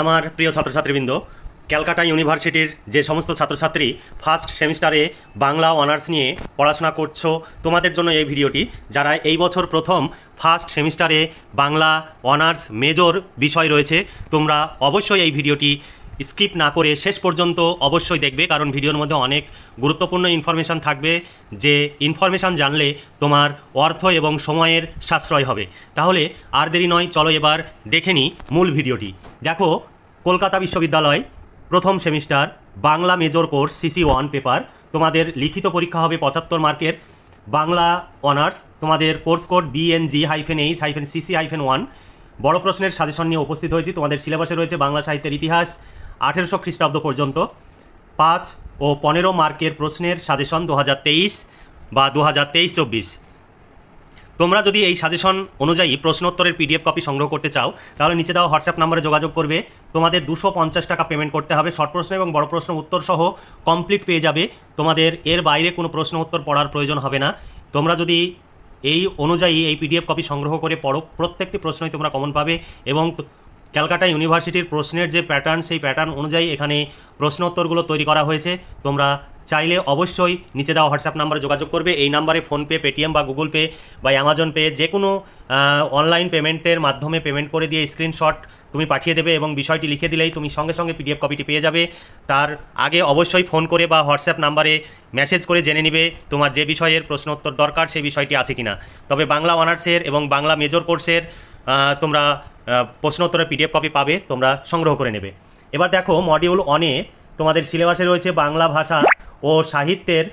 আমার প্রিয় ছাত্রছাত্রীবৃন্দ ক্যালকাটা ইউনিভার্সিটির যে সমস্ত ছাত্রছাত্রী ফার্স্ট সেমিস্টারে বাংলা অনার্স নিয়ে পড়াশোনা করছো তোমাদের জন্য এই ভিডিওটি যারা এই বছর প্রথম ফার্স্ট সেমিস্টারে বাংলা অনার্স মেজর বিষয় রয়েছে তোমরা অবশ্যই এই ভিডিওটি স্কিপ না করে শেষ পর্যন্ত অবশ্যই দেখবে কারণ ভিডিওর মধ্যে অনেক গুরুত্বপূর্ণ ইনফরমেশান থাকবে যে ইনফরমেশান জানলে তোমার অর্থ এবং সময়ের সাশ্রয় হবে তাহলে আর দেরি নয় চলো এবার দেখে নিই মূল ভিডিওটি দেখো কলকাতা বিশ্ববিদ্যালয় প্রথম semester Bangla major course CC one paper তোমাদের লিখিত পরীক্ষা হবে পঁচাত্তর মার্কের বাংলা অনার্স তোমাদের course code BNG hyphen H hyphen CC hyphen one বড় প্রশ্নের সাজেশন নিয়ে উপস্থিত হয়েছি তোমাদের সিলেবাসে রয়েছে বাংলা সাহিত্যের ইতিহাস আঠেরোশো খ্রিস্টাব্দ পর্যন্ত পাঁচ ও পনেরো মার্কের প্রশ্নের সাজেশন দু বা দু হাজার তেইশ চব্বিশ তোমরা যদি এই সাজেশন অনুযায়ী প্রশ্নোত্তরের পিডিএফ কপি সংগ্রহ করতে চাও তাহলে নিচে দেওয়া হোয়াটসঅ্যাপ নম্বরে যোগাযোগ করবে তোমাদের দুশো পঞ্চাশ টাকা পেমেন্ট করতে হবে শর্ট প্রশ্ন এবং বড় প্রশ্ন উত্তর সহ কমপ্লিট পেয়ে যাবে তোমাদের এর বাইরে কোনো প্রশ্ন উত্তর পড়ার প্রয়োজন হবে না তোমরা যদি এই অনুযায়ী এই পিডিএফ কপি সংগ্রহ করে পড়ো প্রত্যেকটি প্রশ্নই তোমরা কমন পাবে এবং ক্যালকাটা ইউনিভার্সিটির প্রশ্নের যে প্যাটার্ন সেই প্যাটার্ন অনুযায়ী এখানে প্রশ্নোত্তরগুলো তৈরি করা হয়েছে তোমরা চাইলে অবশ্যই নিচে দেওয়া হোয়াটসঅ্যাপ নাম্বারে যোগাযোগ করবে এই নাম্বারে ফোনপে পেটিএম বা গুগল পে বা অ্যামাজন পে যে কোনো অনলাইন পেমেন্টের মাধ্যমে পেমেন্ট করে দিয়ে স্ক্রিনশট তুমি পাঠিয়ে দেবে এবং বিষয়টি লিখে দিলেই তুমি সঙ্গে সঙ্গে পিডিএফ কপিটি পেয়ে যাবে তার আগে অবশ্যই ফোন করে বা হোয়াটসঅ্যাপ নাম্বারে মেসেজ করে জেনে নিবে তোমার যে বিষয়ের প্রশ্নোত্তর দরকার সেই বিষয়টি আছে কিনা তবে বাংলা অনার্সের এবং বাংলা মেজর কোর্সের তোমরা প্রশ্নোত্তরের পিডিএফ কপি পাবে তোমরা সংগ্রহ করে নেবে এবার দেখো মডিউল অনে তোমাদের সিলেবাসে রয়েছে বাংলা ভাষা ও সাহিত্যের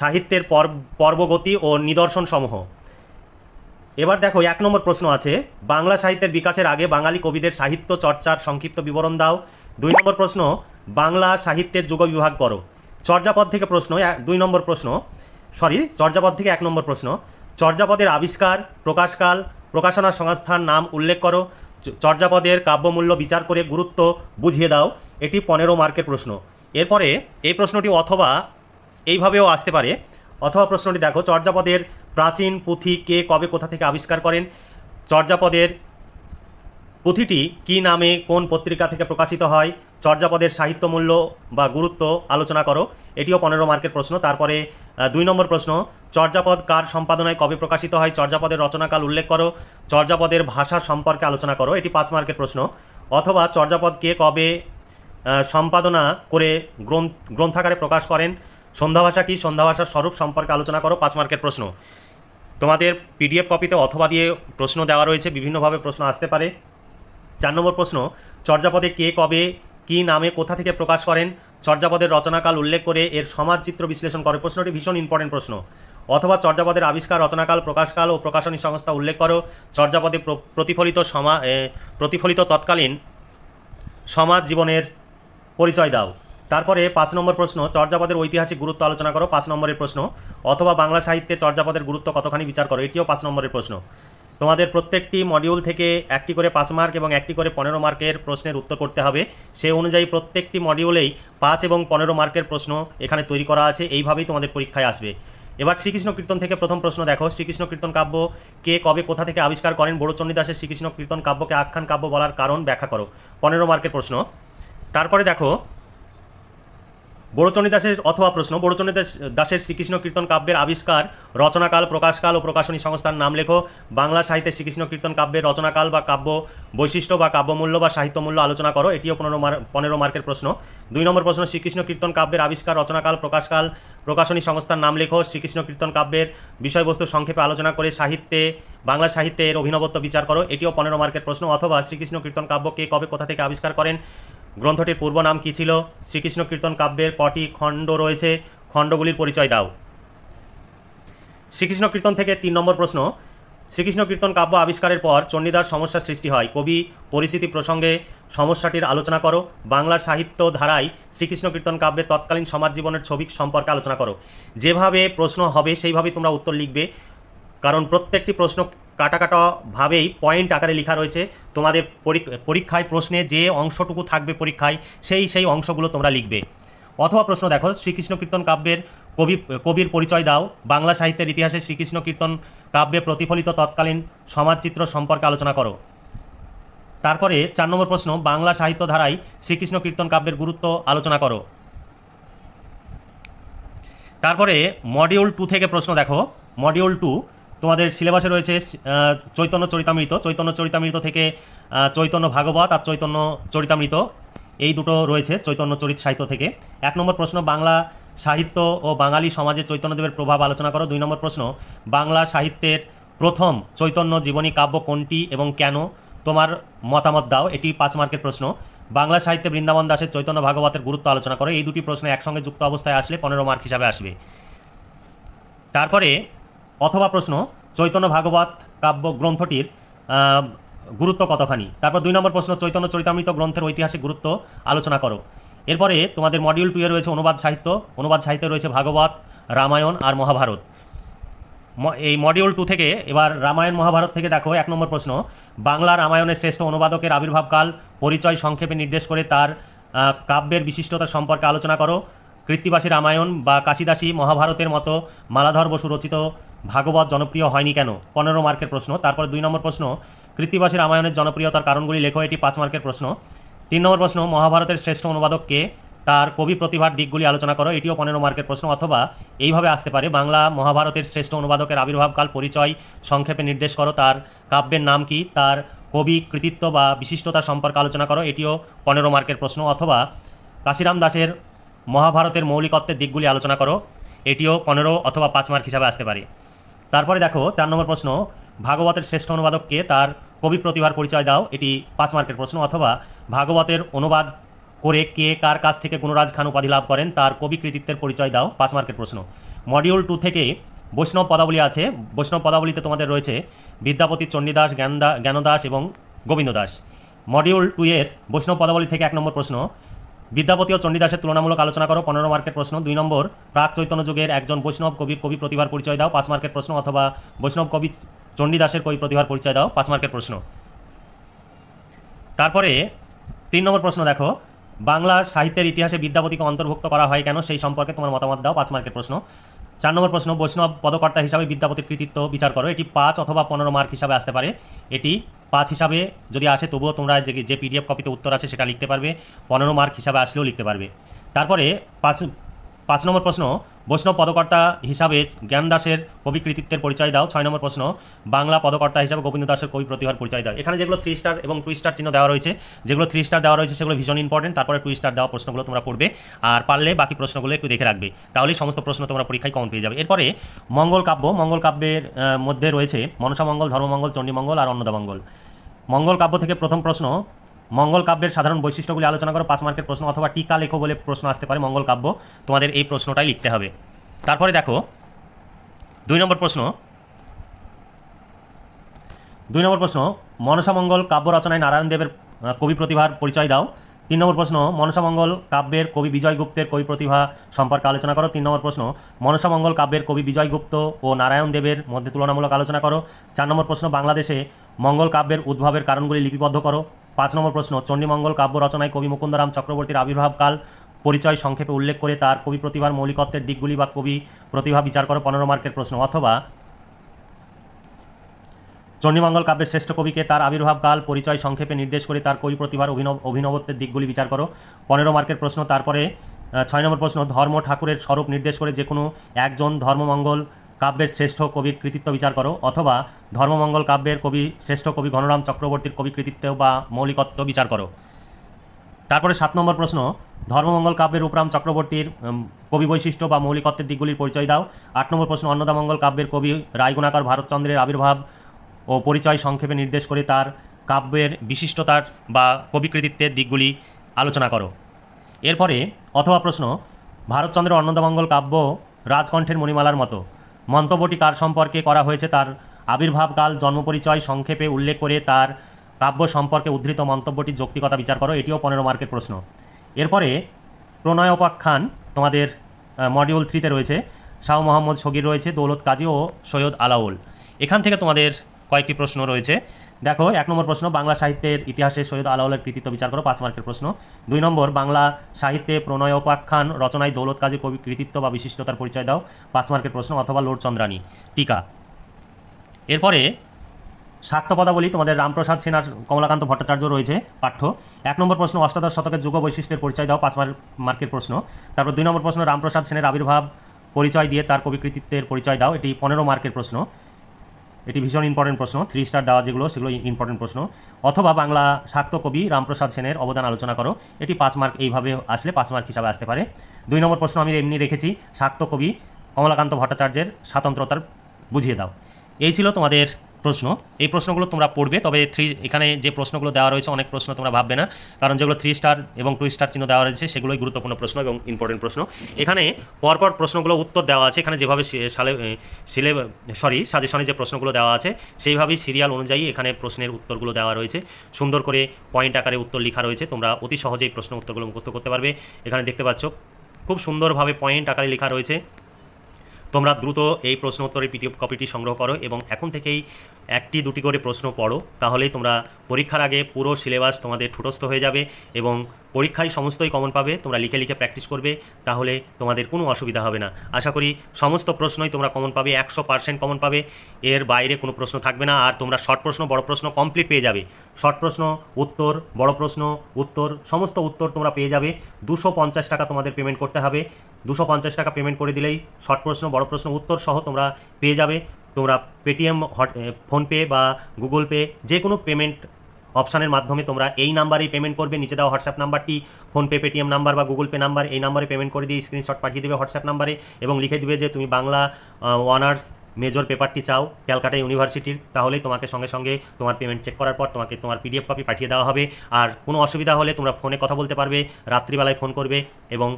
সাহিত্যের পর্বগতি ও নিদর্শন সমূহ এবার দেখো এক নম্বর প্রশ্ন আছে বাংলা সাহিত্যের বিকাশের আগে বাঙালি কবিদের সাহিত্য চর্চার সংক্ষিপ্ত বিবরণ দাও দুই নম্বর প্রশ্ন বাংলা সাহিত্যের যুগ বিভাগ করো চর্যাপদ থেকে প্রশ্ন দুই নম্বর প্রশ্ন সরি চর্যাপদ থেকে এক নম্বর প্রশ্ন চর্যাপদের আবিষ্কার প্রকাশকাল প্রকাশনা সংস্থার নাম উল্লেখ করো চর্যাপদের কাব্যমূল্য বিচার করে গুরুত্ব বুঝিয়ে দাও এটি পনেরো মার্কের প্রশ্ন এরপরে এই প্রশ্নটি অথবা এইভাবেও আসতে পারে অথবা প্রশ্নটি দেখো চর্যাপদের প্রাচীন পুঁথি কে কবে কোথা থেকে আবিষ্কার করেন চর্যাপদের পুঁথিটি কি নামে কোন পত্রিকা থেকে প্রকাশিত হয় চর্যাপদের সাহিত্যমূল্য বা গুরুত্ব আলোচনা করো এটিও পনেরো মার্কের প্রশ্ন তারপরে দুই নম্বর প্রশ্ন চর্যাপদ কার সম্পাদনায় কবে প্রকাশিত হয় চর্যাপদের রচনাকাল উল্লেখ করো চর্যাপদের ভাষা সম্পর্কে আলোচনা করো এটি পাঁচ মার্কের প্রশ্ন অথবা চর্যাপদ কে কবে সম্পাদনা করে গ্রন্থাকারে প্রকাশ করেন সন্ধ্যা ভাষা কি সন্ধ্যা ভাষার স্বরূপ সম্পর্কে আলোচনা করো পাঁচ মার্কের প্রশ্ন তোমাদের পিডিএফ কপিতে অথবা দিয়ে প্রশ্ন দেওয়া রয়েছে বিভিন্নভাবে প্রশ্ন আসতে পারে চার নম্বর প্রশ্ন চর্যাপদে কে কবে কি নামে কোথা থেকে প্রকাশ করেন চর্যাপদের রচনাকাল উল্লেখ করে এর সমাজ চিত্র বিশ্লেষণ করে প্রশ্নটি ভীষণ ইম্পর্টেন্ট প্রশ্ন অথবা চর্যাপদের আবিষ্কার রচনাকাল প্রকাশকাল ও প্রকাশনী সংস্থা উল্লেখ করো চর্যাপদে প্রতিফলিত সমা প্রতিফলিত তৎকালীন সমাজ জীবনের পরিচয় দাও তারপরে পাঁচ নম্বর প্রশ্ন চর্যাপদের ঐতিহাসিক গুরুত্ব আলোচনা করো পাঁচ নম্বরের প্রশ্ন অথবা বাংলা সাহিত্যে চর্যাপদের গুরুত্ব কতখানি বিচার করো এটিও পাঁচ নম্বরের প্রশ্ন তোমাদের প্রত্যেকটি মডিউল থেকে একটি করে পাঁচ মার্ক এবং একটি করে পনেরো মার্কের প্রশ্নের উত্তর করতে হবে সে অনুযায়ী প্রত্যেকটি মডিউলেই পাঁচ এবং পনেরো মার্কের প্রশ্ন এখানে তৈরি করা আছে এইভাবেই তোমাদের পরীক্ষায় আসবে এবার শ্রীকৃষ্ণ কীর্তন থেকে প্রথম প্রশ্ন দেখো শ্রীকৃষ্ণ কীর্তন কাব্য কে কবে কোথা থেকে আবিষ্কার করেন বড়চণ্ডীদাসের শ্রীকৃষ্ণ কীর্তন কাব্যকে আখ্যান কাব্য বলার কারণ ব্যাখ্যা করো পনেরো মার্কের প্রশ্ন তারপরে দেখো বড়চনী দাসের অথবা প্রশ্ন বড়চনী দাস দাসের শ্রীকৃষ্ণ কীর্তন কাব্যের আবিষ্কার রচনাকাল প্রকাশকাল ও প্রকাশনী সংস্থার নাম লেখো বাংলা সাহিত্যে শ্রীকৃষ্ণ কীর্তন কাব্যের রচনাকাল বা কাব্য বৈশিষ্ট্য বা কাব্যমূল্য বা সাহিত্যমূল্য আলোচনা করো এটিও পনেরো মার পনেরো মার্কের প্রশ্ন দুই নম্বর প্রশ্ন শ্রীকৃষ্ণ কীর্তন কাব্যের আবিষ্কার রচনাকাল প্রকাশকাল প্রকাশনী সংস্থার নাম লেখো শ্রীকৃষ্ণ কীর্তন কাব্যের বিষয়বস্তু সংক্ষেপে আলোচনা করে সাহিত্যে বাংলা সাহিত্যের অভিনবত্ব বিচার করো এটিও পনেরো মার্কের প্রশ্ন অথবা শ্রীকৃষ্ণ কীর্তন কাব্য কে কবে কোথা থেকে আবিষ্কার করেন গ্রন্থটির পূর্ব নাম কী ছিল শ্রীকৃষ্ণ কীর্তন কাব্যের কটি খণ্ড রয়েছে খণ্ডগুলির পরিচয় দাও শ্রীকৃষ্ণ কীর্তন থেকে তিন নম্বর প্রশ্ন শ্রীকৃষ্ণ কীর্তন কাব্য আবিষ্কারের পর চণ্ডীদার সমস্যার সৃষ্টি হয় কবি পরিচিতি প্রসঙ্গে সমস্যাটির আলোচনা করো বাংলার সাহিত্য ধারায় শ্রীকৃষ্ণ কীর্তন কাব্যের তৎকালীন সমাজ জীবনের ছবি সম্পর্কে আলোচনা করো যেভাবে প্রশ্ন হবে সেইভাবেই তোমরা উত্তর লিখবে কারণ প্রত্যেকটি প্রশ্ন কাটা পয়েন্ট আকারে লেখা রয়েছে তোমাদের পরীক্ষায় প্রশ্নে যে অংশটুকু থাকবে পরীক্ষায় সেই সেই অংশগুলো তোমরা লিখবে অথবা প্রশ্ন দেখো শ্রীকৃষ্ণ কীর্তন কাব্যের কবি কবির পরিচয় দাও বাংলা সাহিত্যের ইতিহাসে শ্রীকৃষ্ণ কীর্তন কাব্যে প্রতিফলিত তৎকালীন সমাজচিত্র সম্পর্কে আলোচনা করো তারপরে চার নম্বর প্রশ্ন বাংলা সাহিত্য ধারায় শ্রীকৃষ্ণ কীর্তন কাব্যের গুরুত্ব আলোচনা করো তারপরে মডিউল টু থেকে প্রশ্ন দেখো মডিউল টু তোমাদের সিলেবাসে রয়েছে চৈতন্য চরিতামৃত চৈতন্য চরিতামৃত থেকে চৈতন্য ভাগবত আর চৈতন্য চরিতামৃত এই দুটো রয়েছে চৈতন্য চরিত সাহিত্য থেকে এক নম্বর প্রশ্ন বাংলা সাহিত্য ও বাঙালি সমাজে চৈতন্যদেবের প্রভাব আলোচনা করো দুই নম্বর প্রশ্ন বাংলা সাহিত্যের প্রথম চৈতন্য জীবনী কাব্য কোনটি এবং কেন তোমার মতামত দাও এটি পাঁচ মার্কের প্রশ্ন বাংলা সাহিত্যে বৃন্দাবন দাসের চৈতন্য ভাগবতের গুরুত্ব আলোচনা করো এই দুটি প্রশ্ন একসঙ্গে যুক্ত অবস্থায় আসলে পনেরো মার্ক হিসাবে আসবে তারপরে অথবা প্রশ্ন চৈতন্য ভাগবত কাব্য গ্রন্থটির গুরুত্ব কতখানি তারপর দুই নম্বর প্রশ্ন চৈতন্য চরিতামৃত গ্রন্থের ঐতিহাসিক গুরুত্ব আলোচনা করো এরপরে তোমাদের মডিউল টুয়ে রয়েছে অনুবাদ সাহিত্য অনুবাদ সাহিত্যে রয়েছে ভাগবত রামায়ণ আর মহাভারত এই মডিউল টু থেকে এবার রামায়ণ মহাভারত থেকে দেখো এক নম্বর প্রশ্ন বাংলা রামায়ণের শ্রেষ্ঠ অনুবাদকের আবির্ভাবকাল পরিচয় সংক্ষেপে নির্দেশ করে তার কাব্যের বিশিষ্টতা সম্পর্কে আলোচনা করো কৃত্তিবাসী রামায়ণ বা কাশিদাসী মহাভারতের মতো মালাধর বসু রচিত ভাগবত জনপ্রিয় হয়নি কেন পনেরো মার্কের প্রশ্ন তারপর দুই নম্বর প্রশ্ন কৃত্তিবাসী রামায়ণের জনপ্রিয়তার কারণগুলি লেখো এটি পাঁচ মার্কের প্রশ্ন তিন নম্বর প্রশ্ন মহাভারতের শ্রেষ্ঠ অনুবাদক কে তার কবি প্রতিভার দিকগুলি আলোচনা করো এটিও পনেরো মার্কের প্রশ্ন অথবা এইভাবে আসতে পারে বাংলা মহাভারতের শ্রেষ্ঠ অনুবাদকের আবির্ভাবকাল পরিচয় সংক্ষেপে নির্দেশ করো তার কাব্যের নাম কি তার কবি কৃতিত্ব বা বিশিষ্টতা সম্পর্কে আলোচনা করো এটিও পনেরো মার্কের প্রশ্ন অথবা কাশিরাম দাসের মহাভারতের মৌলিকত্বের দিকগুলি আলোচনা করো এটিও পনেরো অথবা পাঁচ মার্ক হিসাবে আসতে পারে তারপরে দেখো চার নম্বর প্রশ্ন ভাগবতের শ্রেষ্ঠ অনুবাদককে তার কবি প্রতিভার পরিচয় দাও এটি পাঁচ মার্কের প্রশ্ন অথবা ভাগবতের অনুবাদ করে কে কার কাছ থেকে গুণরাজ খান উপাধি লাভ করেন তার কবি কৃতিত্বের পরিচয় দাও পাঁচ মার্কের প্রশ্ন মডিউল টু থেকে বৈষ্ণব পদাবলী আছে বৈষ্ণব পদাবলীতে তোমাদের রয়েছে বিদ্যাপতি চণ্ডীদাস জ্ঞানদা জ্ঞানদাস এবং গোবিন্দ দাস মডিউল টু এর বৈষ্ণব পদাবলী থেকে এক নম্বর প্রশ্ন বিদ্যাপতি ও চণ্ডীদাসের তুলনামূলক আলোচনা করো পনেরো মার্কের প্রশ্ন দুই নম্বর প্রাক চৈতন্য যুগের একজন বৈষ্ণব কবির কবি প্রতিভার পরিচয় দাও পাঁচ মার্কের প্রশ্ন অথবা বৈষ্ণব কবি চণ্ডীদাসের কবি প্রতিভার পরিচয় দাও পাঁচ মার্কের প্রশ্ন তারপরে তিন নম্বর প্রশ্ন দেখো বাংলা সাহিত্যের ইতিহাসে বিদ্যাপতিকে অন্তর্ভুক্ত করা হয় কেন সেই সম্পর্কে তোমার মতামত দাও পাঁচ মার্কের প্রশ্ন চার নম্বর প্রশ্ন বৈষ্ণব পদকর্তা হিসাবে বিদ্যাপতির কৃতিত্ব বিচার করো এটি পাঁচ অথবা পনেরো মার্ক হিসাবে আসতে পারে এটি পাঁচ হিসাবে যদি আসে তবুও তোমরা যে পিডিএফ কপিতে উত্তর আছে সেটা লিখতে পারবে পনেরো মার্ক হিসাবে আসলেও লিখতে পারবে তারপরে পাঁচ পাঁচ নম্বর প্রশ্ন বৈষ্ণব পদকর্তা হিসাবে জ্ঞান দাসের কবি কৃতিত্বের পরিচয় দাও ছয় নম্বর প্রশ্ন বাংলা পদকর্তা হিসাবে গোবিন্দ দাসের কবি প্রতিভার পরিচয় দাও এখানে যেগুলো থ্রি স্টার এবং টু স্টার চিহ্ন দেওয়া রয়েছে যেগুলো থ্রি স্টার দেওয়া রয়েছে সেগুলো ভীষণ ইম্পর্টেন্ট তারপরে টু স্টার দেওয়া প্রশ্নগুলো তোমরা পড়বে আর পারলে বাকি প্রশ্নগুলো একটু দেখে রাখবে তাহলেই সমস্ত প্রশ্ন তোমরা পরীক্ষায় কমন পেয়ে যাবে এরপরে মঙ্গল কাব্য মঙ্গল কাব্যের মধ্যে রয়েছে মনসামঙ্গল ধর্মমঙ্গল চণ্ডীমঙ্গল আর অন্নদামঙ্গল মঙ্গল কাব্য থেকে প্রথম প্রশ্ন মঙ্গল কাব্যের সাধারণ বৈশিষ্ট্যগুলি আলোচনা করো পাঁচ মার্কের প্রশ্ন অথবা টিকা লেখো বলে প্রশ্ন আসতে পারে মঙ্গল কাব্য তোমাদের এই প্রশ্নটাই লিখতে হবে তারপরে দেখো দুই নম্বর প্রশ্ন দুই নম্বর প্রশ্ন মনসামঙ্গল কাব্য রচনায় নারায়ণ দেবের কবি প্রতিভার পরিচয় দাও তিন নম্বর প্রশ্ন মনসামঙ্গল কাব্যের কবি বিজয় গুপ্তের কবি প্রতিভা সম্পর্কে আলোচনা করো তিন নম্বর প্রশ্ন মনসামঙ্গল কাব্যের কবি বিজয় গুপ্ত ও নারায়ণ দেবের মধ্যে তুলনামূলক আলোচনা করো চার নম্বর প্রশ্ন বাংলাদেশে মঙ্গল কাব্যের উদ্ভাবের কারণগুলি লিপিবদ্ধ করো পাঁচ নম্বর প্রশ্ন চণ্ডীমঙ্গল কাব্য রচনায় কবি মুকুন্দরাম চক্রবর্তীর আবির্ভাবকাল পরিচয় সংক্ষেপে উল্লেখ করে তার কবি প্রতিভার মৌলিকত্বের দিকগুলি বা কবি প্রতিভা বিচার করো পনেরো মার্কের প্রশ্ন অথবা চণ্ডীমঙ্গল কাব্যের শ্রেষ্ঠ কবিকে তার আবির্ভাবকাল পরিচয় সংক্ষেপে নির্দেশ করে তার কবি প্রতিভার অভিনব অভিনবত্বের দিকগুলি বিচার করো পনেরো মার্কের প্রশ্ন তারপরে ছয় নম্বর প্রশ্ন ধর্ম ঠাকুরের স্বরূপ নির্দেশ করে যে কোনো একজন ধর্মমঙ্গল কাব্যের শ্রেষ্ঠ কবির কৃতিত্ব বিচার করো অথবা ধর্মমঙ্গল কাব্যের কবি শ্রেষ্ঠ কবি ঘনরাম চক্রবর্তীর কবি কৃতিত্ব বা মৌলিকত্ব বিচার করো তারপরে সাত নম্বর প্রশ্ন ধর্মমঙ্গল কাব্যের রূপরাম চক্রবর্তীর কবি বৈশিষ্ট্য বা মৌলিকত্বের দিকগুলির পরিচয় দাও আট নম্বর প্রশ্ন অন্নদামঙ্গল কাব্যের কবি রায়গুণাকর ভারতচন্দ্রের আবির্ভাব ও পরিচয় সংক্ষেপে নির্দেশ করে তার কাব্যের বিশিষ্টতার বা কবি কৃতিত্বের দিকগুলি আলোচনা করো এরপরে অথবা প্রশ্ন ভারতচন্দ্রের অন্নদামঙ্গল কাব্য রাজকণ্ঠের মণিমালার মতো মন্তব্যটি কার সম্পর্কে করা হয়েছে তার আবির্ভাবকাল জন্মপরিচয় সংক্ষেপে উল্লেখ করে তার কাব্য সম্পর্কে উদ্ধৃত মন্তব্যটি যৌক্তিকতা বিচার করো এটিও পনেরো মার্কের প্রশ্ন এরপরে প্রণয় উপাখ্যান তোমাদের মডিউল থ্রিতে রয়েছে শাহ মোহাম্মদ সগির রয়েছে দৌলত কাজী ও সৈয়দ আলাউল এখান থেকে তোমাদের কয়েকটি প্রশ্ন রয়েছে দেখো এক নম্বর প্রশ্ন বাংলা সাহিত্যের ইতিহাসে সৈয়দ আলাউলের কৃতিত্ব বিচার করো পাঁচ মার্কের প্রশ্ন দুই নম্বর বাংলা সাহিত্যে প্রণয়োপাখ্যান রচনায় দৌলত কাজে কবি কৃতিত্ব বা বিশিষ্টতার পরিচয় দাও পাঁচ মার্কের প্রশ্ন অথবা লোড চন্দ্রানী টিকা এরপরে স্বার্থপদাবলী তোমাদের রামপ্রসাদ সেনার কমলাকান্ত ভট্টাচার্য রয়েছে পাঠ্য এক নম্বর প্রশ্ন অষ্টাদশ শতকের যুগ বৈশিষ্ট্যের পরিচয় দাও পাঁচ মার্কের প্রশ্ন তারপর দুই নম্বর প্রশ্ন রামপ্রসাদ সেনের আবির্ভাব পরিচয় দিয়ে তার কবি কৃতিত্বের পরিচয় দাও এটি পনেরো মার্কের প্রশ্ন এটি ভীষণ ইম্পর্টেন্ট প্রশ্ন থ্রি স্টার দেওয়া যেগুলো সেগুলো ইম্পর্টেন্ট প্রশ্ন অথবা বাংলা শাক্ত কবি রামপ্রসাদ সেনের অবদান আলোচনা করো এটি পাঁচ মার্ক এইভাবে আসলে পাঁচ মার্ক হিসাবে আসতে পারে দুই নম্বর প্রশ্ন আমি এমনি রেখেছি শাক্ত কবি কমলাকান্ত ভট্টাচার্যের স্বাতন্ত্রতার বুঝিয়ে দাও এই ছিল তোমাদের প্রশ্ন এই প্রশ্নগুলো তোমরা পড়বে তবে থ্রি এখানে যে প্রশ্নগুলো দেওয়া রয়েছে অনেক প্রশ্ন তোমরা ভাববে না কারণ যেগুলো থ্রি স্টার এবং টু স্টার চিহ্ন দেওয়া রয়েছে সেগুলোই গুরুত্বপূর্ণ প্রশ্ন এবং ইম্পর্টেন্ট প্রশ্ন এখানে পরপর প্রশ্নগুলো উত্তর দেওয়া আছে এখানে যেভাবে সালে সিলে সরি সাজেশনে যে প্রশ্নগুলো দেওয়া আছে সেইভাবেই সিরিয়াল অনুযায়ী এখানে প্রশ্নের উত্তরগুলো দেওয়া রয়েছে সুন্দর করে পয়েন্ট আকারে উত্তর লেখা রয়েছে তোমরা অতি সহজেই প্রশ্ন উত্তরগুলো মুখস্থ করতে পারবে এখানে দেখতে পাচ্ছ খুব সুন্দরভাবে পয়েন্ট আকারে লেখা রয়েছে তোমরা দ্রুত এই প্রশ্ন উত্তরের পিটিএফ কপিটি সংগ্রহ করো এবং এখন থেকেই একটি দুটি করে প্রশ্ন পড়ো তাহলেই তোমরা পরীক্ষার আগে পুরো সিলেবাস তোমাদের ঠুটস্থ হয়ে যাবে এবং পরীক্ষায় সমস্তই কমন পাবে তোমরা লিখে লিখে প্র্যাকটিস করবে তাহলে তোমাদের কোনো অসুবিধা হবে না আশা করি সমস্ত প্রশ্নই তোমরা কমন পাবে একশো পার্সেন্ট কমন পাবে এর বাইরে কোনো প্রশ্ন থাকবে না আর তোমরা শর্ট প্রশ্ন বড় প্রশ্ন কমপ্লিট পেয়ে যাবে শর্ট প্রশ্ন উত্তর বড় প্রশ্ন উত্তর সমস্ত উত্তর তোমরা পেয়ে যাবে দুশো পঞ্চাশ টাকা তোমাদের পেমেন্ট করতে হবে দুশো পঞ্চাশ টাকা পেমেন্ট করে দিলেই শর্ট প্রশ্ন বড় প্রশ্ন উত্তর সহ তোমরা পেয়ে যাবে তোমরা পেটিএম হট ফোনপে বা গুগল পে যে কোনো পেমেন্ট অপশানের মাধ্যমে তোমরা এই নাম্বারেই পেমেন্ট করবে নিচে দেওয়া হোয়াটসঅ্যাপ নাম্বারটি ফোনপে পেটিএম নাম্বার বা গুগল পে নাম্বার এই নাম্বারে পেমেন্ট করে দিয়ে স্ক্রিনশট পাঠিয়ে দেবে হোয়াটসঅ্যাপ নাম্বারে এবং লিখে দেবে যে তুমি বাংলা অনার্স মেজর পেপারটি চাও ক্যালকাটা ইউনিভার্সিটির তাহলেই তোমাকে সঙ্গে সঙ্গে তোমার পেমেন্ট চেক করার পর তোমাকে তোমার পিডিএফ কপি পাঠিয়ে দেওয়া হবে আর কোনো অসুবিধা হলে তোমরা ফোনে কথা বলতে পারবে রাত্রিবেলায় ফোন করবে এবং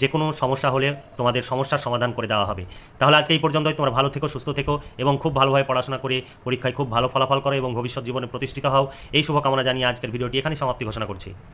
যে কোনো সমস্যা হলে তোমাদের সমস্যার সমাধান করে দেওয়া হবে তাহলে আজকে এই পর্যন্তই তোমরা ভালো থেকো সুস্থ থেকো এবং খুব ভালোভাবে পড়াশোনা করে পরীক্ষায় খুব ভালো ফলাফল করো এবং ভবিষ্যৎ জীবনে প্রতিষ্ঠিত হও এই শুভকামনা জানিয়ে আজকের ভিডিওটি এখানে সমাপ্তি ঘোষণা করছি